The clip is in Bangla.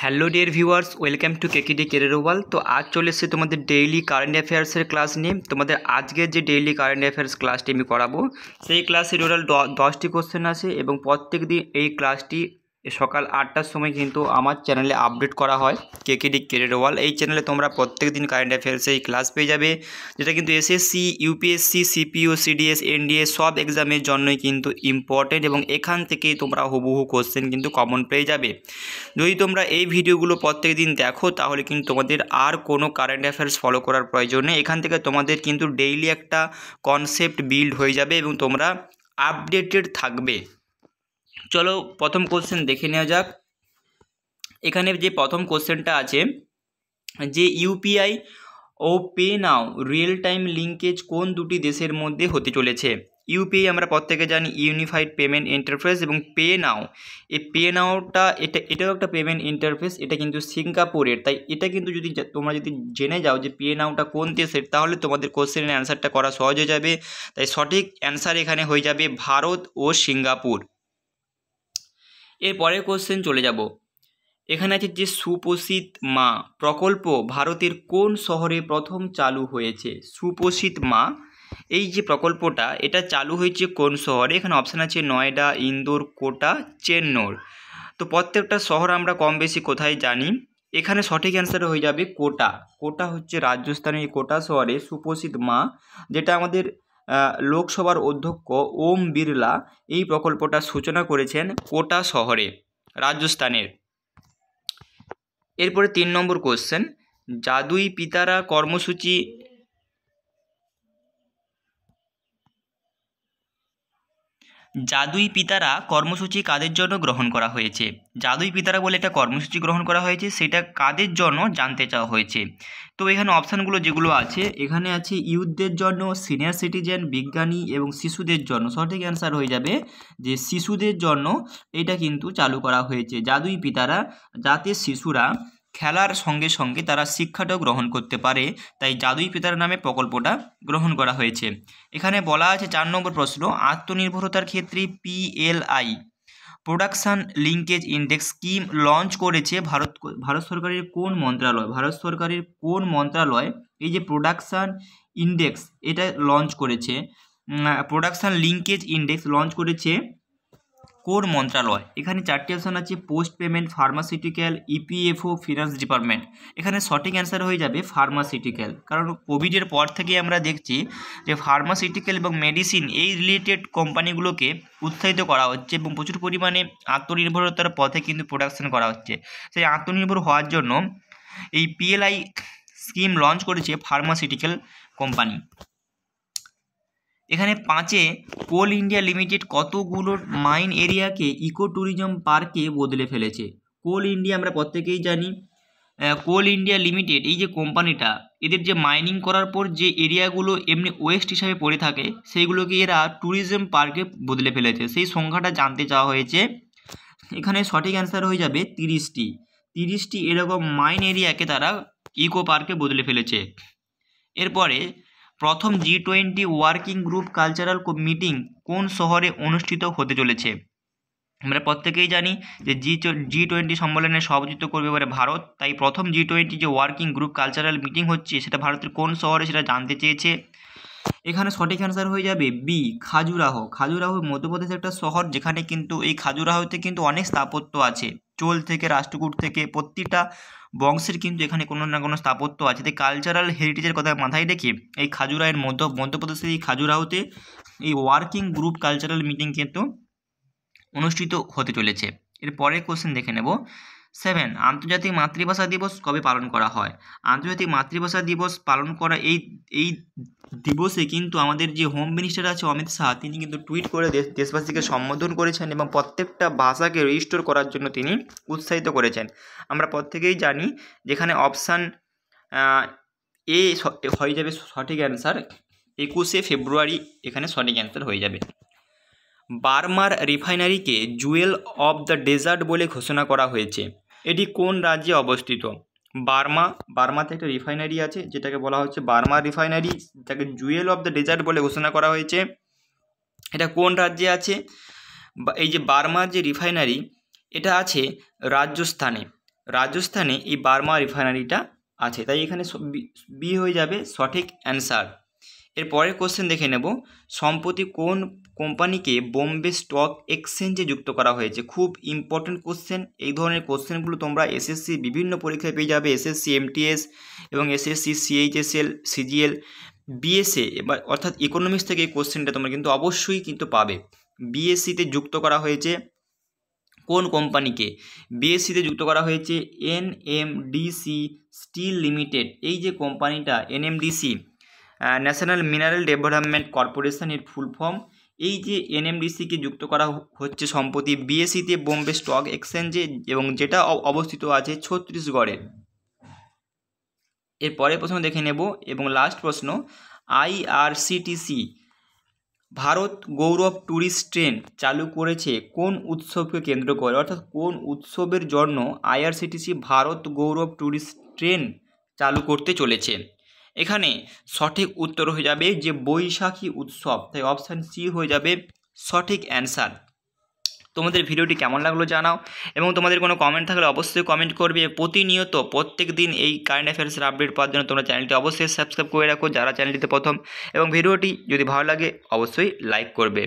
hello dear viewers welcome to কেকিডি কেরিয়ার ওয়াল তো আজ চলে এসেছে তোমাদের ডেইলি কারেন্ট অ্যাফেয়ার্সের ক্লাস নিয়ে তোমাদের আজকের যে ডেইলি কারেন্ট অ্যাফেয়ার্স ক্লাসটি আমি করাবো সেই ক্লাসে টোটাল দশটি কোশ্চেন আছে এবং প্রত্যেক দিন এই ক্লাসটি সকাল আটটার সময় কিন্তু আমার চ্যানেলে আপডেট করা হয় কে কে ডি কেরিয়ার ওয়াল এই চ্যানেলে তোমরা প্রত্যেক দিন কারেন্ট অ্যাফেয়ার্সেই ক্লাস পেয়ে যাবে যেটা কিন্তু SSC UPSC CPO CDS NDS সব এক্সামের জন্যই কিন্তু ইম্পর্টেন্ট এবং এখান থেকেই তোমরা হুবহু কোশ্চেন কিন্তু কমন পেয়ে যাবে যদি তোমরা এই ভিডিওগুলো প্রত্যেক দিন দেখো তাহলে কিন্তু তোমাদের আর কোনো কারেন্ট অ্যাফেয়ার্স ফলো করার প্রয়োজন নেই এখান থেকে তোমাদের কিন্তু ডেইলি একটা কনসেপ্ট বিল্ড হয়ে যাবে এবং তোমরা আপডেটেড থাকবে চলো প্রথম কোশ্চেন দেখে নেওয়া যাক এখানে যে প্রথম কোশ্চেনটা আছে যে ইউপিআই ও PayNow real time linkage কোন দুটি দেশের মধ্যে হতে চলেছে ইউপিআই আমরা প্রত্যেকে জানি ইউনিফাইড পেমেন্ট ইন্টারফেস এবং পে নাও এই পে নাওটা এটা এটাও একটা পেমেন্ট ইন্টারফেস এটা কিন্তু সিঙ্গাপুরের তাই এটা কিন্তু যদি তোমরা যদি জেনে যাও যে পে নাওটা কোন দেশের তাহলে তোমাদের কোশ্চেনের অ্যান্সারটা করা সহজ হয়ে যাবে তাই সঠিক অ্যান্সার এখানে হয়ে যাবে ভারত ও সিঙ্গাপুর পরের কোশ্চেন চলে যাব এখানে আছে যে সুপোষিত মা প্রকল্প ভারতের কোন শহরে প্রথম চালু হয়েছে সুপোষিত মা এই যে প্রকল্পটা এটা চালু হয়েছে কোন শহরে এখানে অপশান আছে নয়ডা ইন্দোর কোটা চেন্নোর তো প্রত্যেকটা শহর আমরা কম বেশি কোথায় জানি এখানে সঠিক অ্যান্সার হয়ে যাবে কোটা কোটা হচ্ছে রাজস্থানের কোটা শহরে সুপোষিত মা যেটা আমাদের লোকসভার অধ্যক্ষ ওম বিড়লা এই প্রকল্পটা সূচনা করেছেন কোটা শহরে রাজস্থানের এরপরে তিন নম্বর কোশ্চেন জাদুই পিতারা কর্মসূচি জাদুই পিতারা কর্মসূচি কাদের জন্য গ্রহণ করা হয়েছে জাদুই পিতারা বলে একটা কর্মসূচি গ্রহণ করা হয়েছে সেটা কাদের জন্য জানতে চাওয়া হয়েছে তো এখানে অপশানগুলো যেগুলো আছে এখানে আছে ইউথদের জন্য সিনিয়র সিটিজেন বিজ্ঞানী এবং শিশুদের জন্য সঠিক অ্যান্সার হয়ে যাবে যে শিশুদের জন্য এটা কিন্তু চালু করা হয়েছে জাদুই পিতারা যাতে শিশুরা খেলার সঙ্গে সঙ্গে তারা শিক্ষাটাও গ্রহণ করতে পারে তাই জাদুই পিতার নামে প্রকল্পটা গ্রহণ করা হয়েছে এখানে বলা আছে চার নম্বর প্রশ্ন আত্মনির্ভরতার ক্ষেত্রে PLI production linkage index scheme launch করেছে ভারত ভারত সরকারের কোন মন্ত্রালয় ভারত সরকারের কোন মন্ত্রালয় এই যে প্রোডাকশান ইন্ডেক্স এটা লঞ্চ করেছে প্রোডাকশান লিঙ্কেজ ইন্ডেক্স লঞ্চ করেছে কোর মন্ত্রালয় এখানে চারটি অপশান আছে post payment pharmaceutical EPFO finance department এখানে সঠিক অ্যান্সার হয়ে যাবে ফার্মাসিউটিক্যাল কারণ কোভিডের পর থেকে আমরা দেখছি যে ফার্মাসিউটিক্যাল এবং মেডিসিন এই রিলেটেড কোম্পানিগুলোকে উৎসাহিত করা হচ্ছে এবং প্রচুর পরিমাণে আত্মনির্ভরতার পথে কিন্তু প্রোডাকশন করা হচ্ছে সেই আত্মনির্ভর হওয়ার জন্য এই পিএলআই স্কিম লঞ্চ করেছে ফার্মাসিউটিক্যাল কোম্পানি এখানে পাঁচে কোল ইন্ডিয়া লিমিটেড কতগুলো মাইন এরিয়াকে ইকো ট্যুরিজম পার্কে বদলে ফেলেছে কোল ইন্ডিয়া আমরা প্রত্যেকেই জানি কোল ইন্ডিয়া লিমিটেড এই যে কোম্পানিটা এদের যে মাইনিং করার পর যে এরিয়াগুলো এমনি ওয়েস্ট হিসাবে পড়ে থাকে সেইগুলোকে এরা ট্যুরিজম পার্কে বদলে ফেলেছে সেই সংখ্যাটা জানতে চাওয়া হয়েছে এখানে সঠিক অ্যান্সার হয়ে যাবে তিরিশটি তিরিশটি এরকম মাইন এরিয়াকে তারা ইকো পার্কে বদলে ফেলেছে এরপরে প্রথম G twenty working group cultural meeting কোন শহরে অনুষ্ঠিত হতে চলেছে আমরা প্রত্যেকেই জানি যে জি জি টোয়েন্টি সম্মেলনে সভাপতিত্ব করবে এবারে ভারত তাই প্রথম জি টোয়েন্টি যে ওয়ার্কিং গ্রুপ কালচারাল মিটিং হচ্ছে সেটা ভারতের কোন শহরে সেটা জানতে চেয়েছে এখানে সঠিক অ্যান্সার হয়ে যাবে বি খাজুরাহো খাজুরাহো মধ্যপ্রদেশের একটা শহর যেখানে কিন্তু এই খাজুরাহোতে কিন্তু অনেক স্থাপত্য আছে চোল থেকে রাষ্ট্রকূট থেকে প্রতিটা বংশের কিন্তু এখানে কোনো না কোনো স্থাপত্য আছে তাই কালচারাল হেরিটেজের কথা মাথায় রেখে এই খাজুরাহের মধ্য মধ্যপ্রদেশের এই খাজুরাহতে এই ওয়ার্কিং গ্রুপ কালচারাল মিটিং কিন্তু অনুষ্ঠিত হতে চলেছে এর পরের কোশ্চেন দেখে নেব সেভেন আন্তর্জাতিক মাতৃভাষা দিবস কবে পালন করা হয় আন্তর্জাতিক মাতৃভাষা দিবস পালন করা এই এই দিবসে কিন্তু আমাদের যে হোম মিনিস্টার আছে অমিত শাহ তিনি কিন্তু টুইট করে দেশ দেশবাসীকে সম্বোধন করেছেন এবং প্রত্যেকটা ভাষাকে রেজিস্টোর করার জন্য তিনি উৎসাহিত করেছেন আমরা প্রত্যেকেই জানি যেখানে অপশান এ হয়ে যাবে সঠিক অ্যান্সার একুশে ফেব্রুয়ারি এখানে সঠিক অ্যান্সার হয়ে যাবে বার্মার রিফাইনারিকে জুয়েল অব দ্য ডেজার্ট বলে ঘোষণা করা হয়েছে এটি কোন রাজ্যে অবস্থিত বার্মা বার্মাতে একটা রিফাইনারি আছে যেটাকে বলা হচ্ছে বার্মা রিফাইনারি যাকে জুয়েল অফ দ্য ডেজার্ট বলে ঘোষণা করা হয়েছে এটা কোন রাজ্যে আছে এই যে বার্মার যে রিফাইনারি এটা আছে রাজস্থানে রাজস্থানে এই বার্মা রিফাইনারিটা আছে তাই এখানে বি হয়ে যাবে সঠিক অ্যান্সার এরপরের কোশ্চেন দেখে নেব সম্প্রতি কোন কোম্পানিকে বোম্বে স্টক এক্সচেঞ্জে যুক্ত করা হয়েছে খুব ইম্পর্টেন্ট কোশ্চেন এই ধরনের কোশ্চেনগুলো তোমরা এসএসসি বিভিন্ন পরীক্ষায় পেয়ে যাবে এসএসসি এমটিএস এবং এসএসসি সিএইচএসএল সিজিএল বিএসএ এবার অর্থাৎ ইকোনমিক্স থেকে এই কোশ্চেনটা তোমরা কিন্তু অবশ্যই কিন্তু পাবে বিএসসিতে যুক্ত করা হয়েছে কোন কোম্পানিকে বিএসসিতে যুক্ত করা হয়েছে এনএমডিসি স্টিল লিমিটেড এই যে কোম্পানিটা NMDC national mineral development corporation এর ফুল ফর্ম এই যে এনএমডিসিকে যুক্ত করা হচ্ছে সম্প্রতি বিএসিতে বোম্বে স্টক এক্সচেঞ্জে এবং যেটা অবস্থিত আছে ছত্তিশগড়ে এর পরের প্রশ্ন দেখে নেব এবং লাস্ট প্রশ্ন IRCTC Bharat Gaurav tourist train চালু করেছে কোন উৎসবকে কেন্দ্র করে অর্থাৎ কোন উৎসবের জন্য IRCTC Bharat Gaurav tourist train চালু করতে চলেছে এখানে সঠিক উত্তর হয়ে যাবে যে বৈশাখী উৎসব তাই অপশান সি হয়ে যাবে সঠিক অ্যান্সার তোমাদের ভিডিওটি কেমন লাগলো জানাও এবং তোমাদের কোনো কমেন্ট থাকলে অবশ্যই কমেন্ট করবে প্রতিনিয়ত প্রত্যেক দিন এই কারেন্ট অ্যাফেয়ার্সের আপডেট পাওয়ার জন্য তোমরা চ্যানেলটি অবশ্যই সাবস্ক্রাইব করে রাখো যারা চ্যানেলটিতে প্রথম এবং ভিডিওটি যদি ভালো লাগে অবশ্যই লাইক করবে